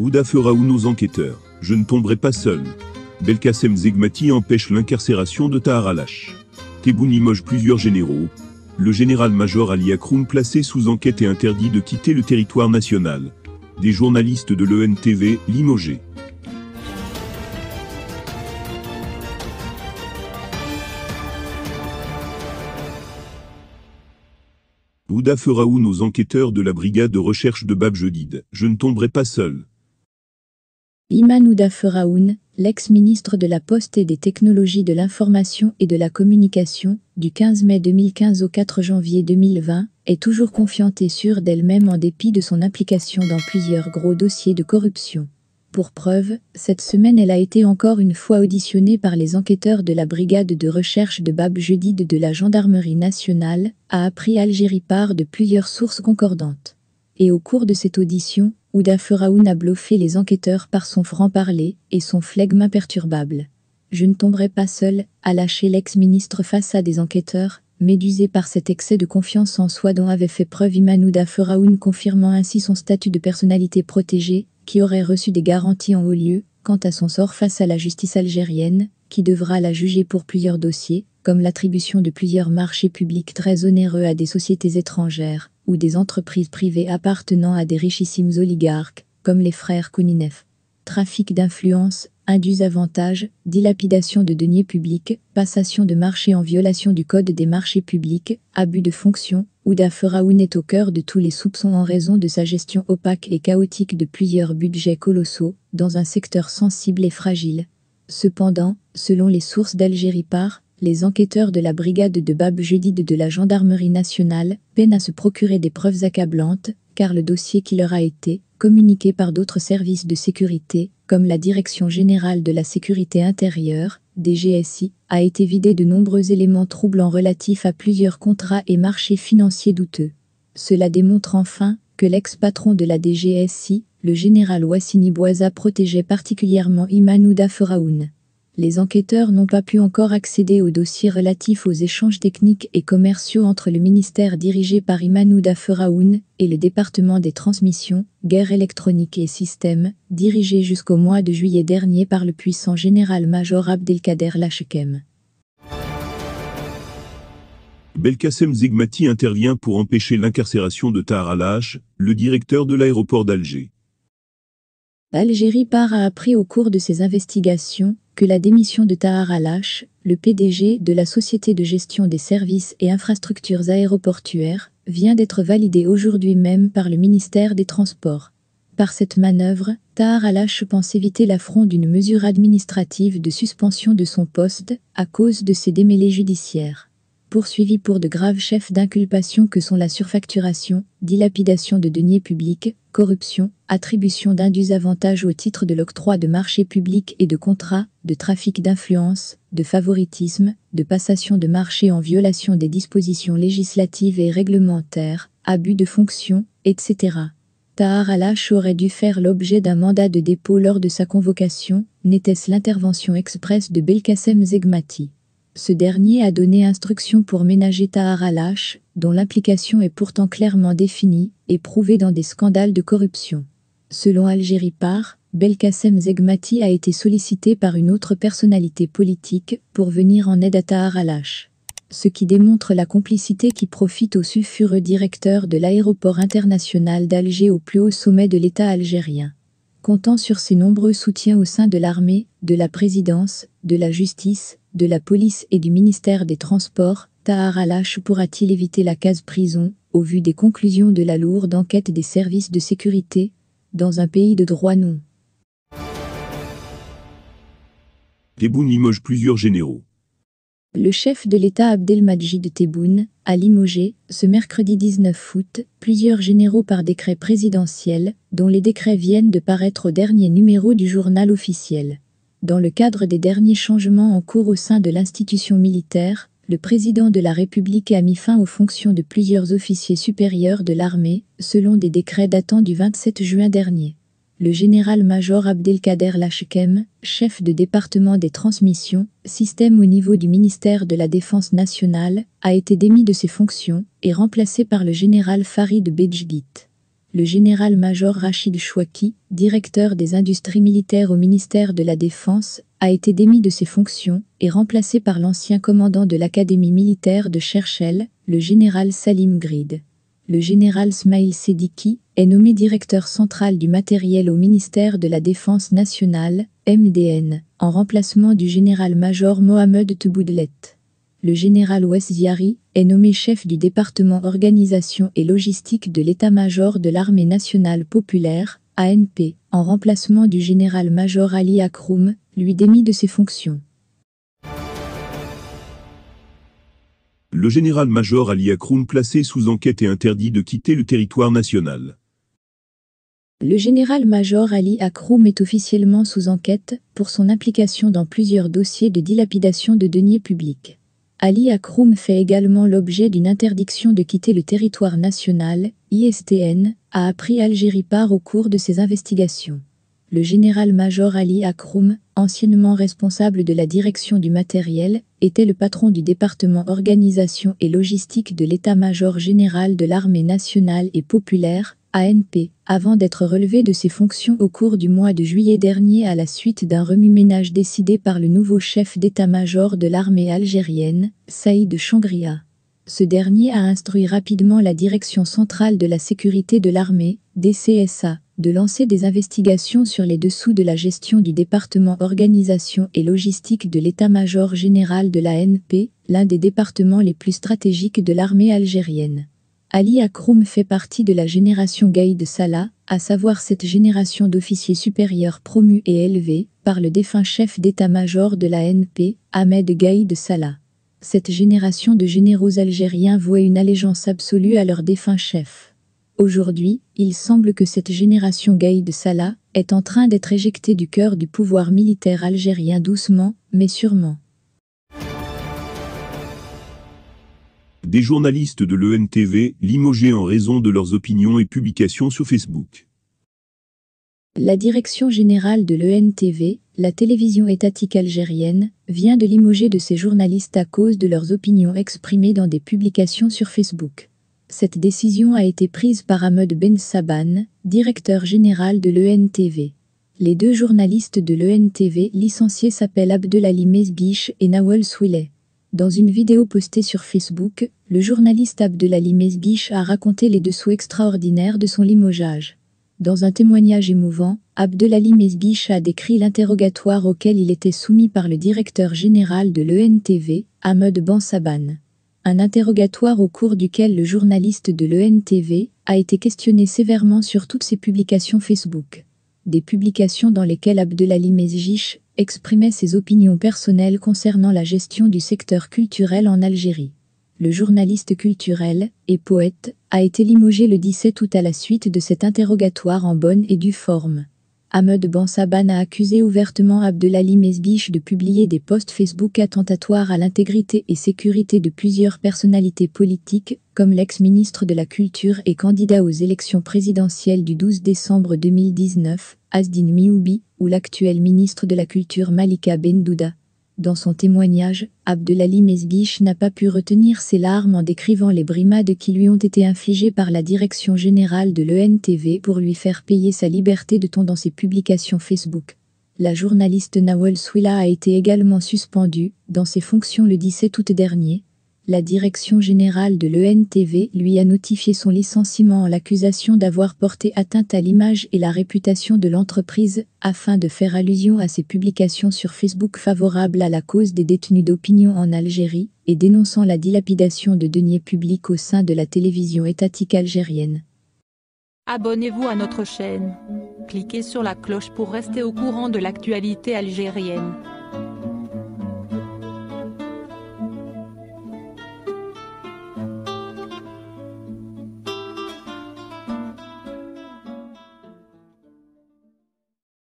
Bouda fera ou nos enquêteurs. Je ne tomberai pas seul. Belkacem Zegmati empêche l'incarcération de Tahar Alash. Tebboune limoge plusieurs généraux. Le général-major Ali Akroun placé sous enquête et interdit de quitter le territoire national. Des journalistes de l'ENTV, limogés. Bouda fera ou nos enquêteurs de la brigade de recherche de Babjedid. Je ne tomberai pas seul. Imanouda l'ex-ministre de la Poste et des Technologies de l'Information et de la Communication, du 15 mai 2015 au 4 janvier 2020, est toujours confiante et sûre d'elle-même en dépit de son implication dans plusieurs gros dossiers de corruption. Pour preuve, cette semaine elle a été encore une fois auditionnée par les enquêteurs de la brigade de recherche de Bab judid de la Gendarmerie nationale, a appris Algérie part de plusieurs sources concordantes. Et au cours de cette audition, Oudin d'un a bluffé les enquêteurs par son franc-parler et son flegme imperturbable. Je ne tomberai pas seul, à lâcher l'ex-ministre face à des enquêteurs, médusé par cet excès de confiance en soi dont avait fait preuve Oudin Feraoun confirmant ainsi son statut de personnalité protégée, qui aurait reçu des garanties en haut lieu, quant à son sort face à la justice algérienne, qui devra la juger pour plusieurs dossiers, comme l'attribution de plusieurs marchés publics très onéreux à des sociétés étrangères, ou des entreprises privées appartenant à des richissimes oligarques, comme les frères Kouninev. Trafic d'influence, induits avantages, dilapidation de deniers publics, passation de marchés en violation du Code des marchés publics, abus de fonction, Ouda Feraoun est au cœur de tous les soupçons en raison de sa gestion opaque et chaotique de plusieurs budgets colossaux, dans un secteur sensible et fragile. Cependant, selon les sources d'Algérie Par, les enquêteurs de la brigade de Bab Jedid de la gendarmerie nationale peinent à se procurer des preuves accablantes, car le dossier qui leur a été communiqué par d'autres services de sécurité, comme la Direction générale de la sécurité intérieure, DGSI, a été vidé de nombreux éléments troublants relatifs à plusieurs contrats et marchés financiers douteux. Cela démontre enfin que l'ex-patron de la DGSI, le général Wassini Boisa protégeait particulièrement Imanouda Feraoun les enquêteurs n'ont pas pu encore accéder aux dossiers relatifs aux échanges techniques et commerciaux entre le ministère dirigé par Imanouda Feraoun et le département des transmissions, guerre électronique et systèmes, dirigé jusqu'au mois de juillet dernier par le puissant général-major Abdelkader Lachekem. Belkacem Zigmati intervient pour empêcher l'incarcération de Tahar le directeur de l'aéroport d'Alger. Algérie part a appris au cours de ses investigations que la démission de Tahar Alash, le PDG de la Société de gestion des services et infrastructures aéroportuaires, vient d'être validée aujourd'hui même par le ministère des Transports. Par cette manœuvre, Tahar Alash pense éviter l'affront d'une mesure administrative de suspension de son poste à cause de ses démêlés judiciaires. Poursuivi pour de graves chefs d'inculpation que sont la surfacturation, dilapidation de deniers publics, corruption, attribution d'indus avantages au titre de l'octroi de marchés publics et de contrats, de trafic d'influence, de favoritisme, de passation de marché en violation des dispositions législatives et réglementaires, abus de fonction, etc. Tahar Alash aurait dû faire l'objet d'un mandat de dépôt lors de sa convocation, n'était-ce l'intervention expresse de Belkacem Zegmati. Ce dernier a donné instruction pour ménager Tahar Alash, dont l'implication est pourtant clairement définie et prouvée dans des scandales de corruption. Selon Algérie Par, Belkacem Zegmati a été sollicité par une autre personnalité politique pour venir en aide à Tahar Alash. Ce qui démontre la complicité qui profite au sulfureux directeur de l'aéroport international d'Alger au plus haut sommet de l'État algérien. Comptant sur ses nombreux soutiens au sein de l'armée, de la présidence, de la justice, de la police et du ministère des Transports, Tahar Alash pourra-t-il éviter la case prison, au vu des conclusions de la lourde enquête des services de sécurité, dans un pays de droit non. Tebboune limoge plusieurs généraux. Le chef de l'État de Tebboune a limogé, ce mercredi 19 août, plusieurs généraux par décret présidentiel, dont les décrets viennent de paraître au dernier numéro du journal officiel. Dans le cadre des derniers changements en cours au sein de l'institution militaire, le président de la République a mis fin aux fonctions de plusieurs officiers supérieurs de l'armée, selon des décrets datant du 27 juin dernier. Le général-major Abdelkader Lachkem, chef de département des transmissions, système au niveau du ministère de la Défense nationale, a été démis de ses fonctions et remplacé par le général Farid Bejgit le général-major Rachid Chouaki, directeur des industries militaires au ministère de la Défense, a été démis de ses fonctions et remplacé par l'ancien commandant de l'académie militaire de Cherchel, le général Salim Grid. Le général Smail Sediki est nommé directeur central du matériel au ministère de la Défense nationale, MDN, en remplacement du général-major Mohamed Touboudlet. Le général Ouesziari est nommé chef du département organisation et logistique de l'état-major de l'armée nationale populaire, ANP en remplacement du général-major Ali Akroum, lui démis de ses fonctions. Le général-major Ali Akroum placé sous enquête et interdit de quitter le territoire national. Le général-major Ali Akroum est officiellement sous enquête pour son implication dans plusieurs dossiers de dilapidation de deniers publics. Ali Akroum fait également l'objet d'une interdiction de quitter le territoire national, ISTN, a appris Algérie part au cours de ses investigations. Le général-major Ali Akroum, anciennement responsable de la direction du matériel, était le patron du département organisation et logistique de l'état-major général de l'armée nationale et populaire, ANP, avant d'être relevé de ses fonctions au cours du mois de juillet dernier à la suite d'un remue-ménage décidé par le nouveau chef d'état-major de l'armée algérienne, Saïd Changria ce dernier a instruit rapidement la Direction centrale de la sécurité de l'armée, DCSA, de lancer des investigations sur les dessous de la gestion du département organisation et logistique de l'état-major général de la NP, l'un des départements les plus stratégiques de l'armée algérienne. Ali Akroum fait partie de la génération Gaïd Salah, à savoir cette génération d'officiers supérieurs promus et élevés par le défunt chef d'état-major de la NP, Ahmed Gaïd Salah cette génération de généraux algériens vouait une allégeance absolue à leur défunt chef. Aujourd'hui, il semble que cette génération Gaïd Salah est en train d'être éjectée du cœur du pouvoir militaire algérien doucement, mais sûrement. Des journalistes de l'ENTV limogés en raison de leurs opinions et publications sur Facebook. La direction générale de l'ENTV la télévision étatique algérienne vient de limoger de ses journalistes à cause de leurs opinions exprimées dans des publications sur Facebook. Cette décision a été prise par Ahmed Ben Saban, directeur général de l'ENTV. Les deux journalistes de l'ENTV licenciés s'appellent Abdelali Mesbich et Nawel Souillet. Dans une vidéo postée sur Facebook, le journaliste Abdelali Mesbich a raconté les dessous extraordinaires de son limogeage. Dans un témoignage émouvant, Abdelali Mesgiche a décrit l'interrogatoire auquel il était soumis par le directeur général de l'ENTV, Ahmed Bansaban. Un interrogatoire au cours duquel le journaliste de l'ENTV a été questionné sévèrement sur toutes ses publications Facebook. Des publications dans lesquelles Abdelali Mesbich exprimait ses opinions personnelles concernant la gestion du secteur culturel en Algérie. Le journaliste culturel et poète a été limogé le 17 août à la suite de cet interrogatoire en bonne et due forme. Ahmed Bansaban a accusé ouvertement Abdelali Mesbich de publier des posts Facebook attentatoires à l'intégrité et sécurité de plusieurs personnalités politiques, comme l'ex-ministre de la Culture et candidat aux élections présidentielles du 12 décembre 2019, Asdin Mioubi, ou l'actuel ministre de la Culture Malika Bendouda. Dans son témoignage, Abdelali Mesguich n'a pas pu retenir ses larmes en décrivant les brimades qui lui ont été infligées par la direction générale de l'ENTV pour lui faire payer sa liberté de ton dans ses publications Facebook. La journaliste Nawel Swila a été également suspendue dans ses fonctions le 17 août dernier la direction générale de l'ENTV lui a notifié son licenciement en l'accusation d'avoir porté atteinte à l'image et la réputation de l'entreprise, afin de faire allusion à ses publications sur Facebook favorables à la cause des détenus d'opinion en Algérie et dénonçant la dilapidation de deniers publics au sein de la télévision étatique algérienne. Abonnez-vous à notre chaîne. Cliquez sur la cloche pour rester au courant de l'actualité algérienne.